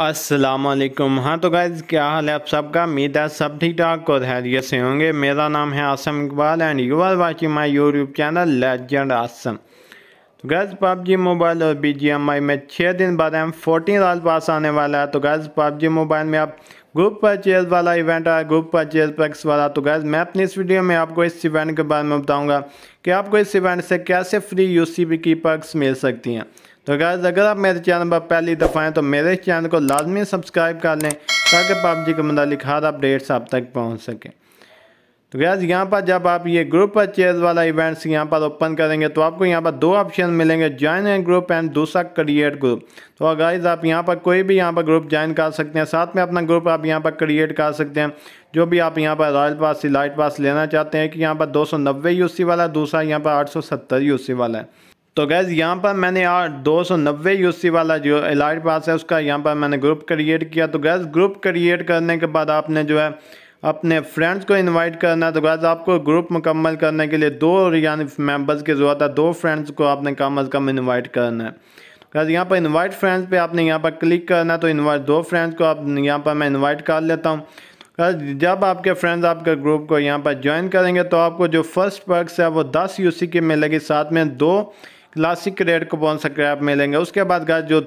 असलम हाँ तो गाइज क्या हाल है आप सबका उम्मीद है सब ठीक ठाक और हैरियत से होंगे मेरा नाम है Asim Iqbal and you are watching my YouTube channel legend Asim तो गैस पबजी मोबाइल और बी जी एम आई में छः दिन बाद एम फोर्टीन आल पास आने वाला है तो गैस पबजी मोबाइल में आप ग्रुप परचेज वाला इवेंट है ग्रुप परचेज पैक्स वाला तो गैस मैं अपनी इस वीडियो में आपको इस इवेंट के बारे में बताऊंगा कि आपको इस इवेंट से कैसे फ्री यू सी बी की पैक्स मिल सकती हैं तो गैस अगर आप मेरे चैनल पर पहली दफ़ा हैं तो मेरे चैनल को लाजमी सब्सक्राइब कर लें ताकि पबजी के मतलब हर अपडेट्स आप तक पहुँच सकें तो गैस यहाँ पर जब आप ये ग्रुप परचेज वाला इवेंट्स यहाँ पर ओपन करेंगे तो आपको यहाँ पर दो ऑप्शन मिलेंगे ज्वाइन एंड ग्रुप एंड दूसरा क्रिएट ग्रुप तो गाइज आप यहाँ पर कोई भी यहाँ पर ग्रुप ज्वाइन कर सकते हैं साथ में अपना ग्रुप आप यहाँ पर क्रिएट कर सकते हैं जो भी आप यहाँ पर रॉयल पास लाइट पास लेना चाहते हैं कि यहाँ पर दो सौ नब्बे यूसी वाला दूसरा यहाँ पर आठ सौ सत्तर वाला है तो गैज़ यहाँ पर मैंने दो सौ नब्बे वाला जो एलाइट पास है उसका यहाँ पर मैंने ग्रुप क्रिएट किया तो गैज़ ग्रुप क्रिएट करने के बाद आपने जो है अपने फ्रेंड्स को इनवाइट करना है तो गैस आपको ग्रुप मुकम्मल करने के लिए दो यानी मेंबर्स की ज़रूरत है दो फ्रेंड्स को आपने कम अज़ कम इनवाइट करना है गैस तो यहाँ पर इनवाइट फ्रेंड्स पे आपने यहाँ पर क्लिक करना है तो इनवाइट दो फ्रेंड्स को आप यहाँ पर मैं इनवाइट कर लेता हूँ तो जब आपके फ्रेंड्स आपके ग्रुप को यहाँ पर ज्वाइन करेंगे तो आपको जो फर्स्ट पर्क्स है वो दस यूसी की मिलेगी साथ में दो क्लासिक रेड कूपन स्क्रैप मिलेंगे उसके बाद गाइस जो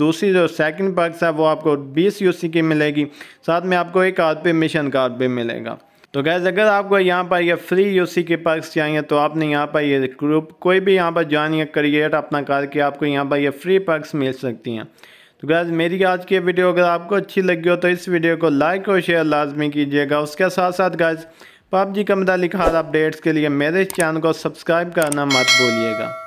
दूसरी जो सेकंड बक्स है वो आपको 20 यूसी की मिलेगी साथ में आपको एक आर पे मिशन कार्ड भी मिलेगा तो गैज़ अगर आपको यहाँ पर ये फ्री यूसी के पर्क्स चाहिए तो आपने यहाँ पर ये ग्रुप कोई भी यहाँ पर ज्वाइन या क्रिएट अपना करके आपको यहाँ पर ये फ्री पर्क्स मिल सकती हैं तो गैज़ मेरी आज की वीडियो अगर आपको अच्छी लगी हो तो इस वीडियो को लाइक और शेयर लाजमी कीजिएगा उसके साथ साथ गैज़ पबजी मतलब हाल अपडेट्स के लिए मेरे चैनल को सब्सक्राइब करना मत भूलिएगा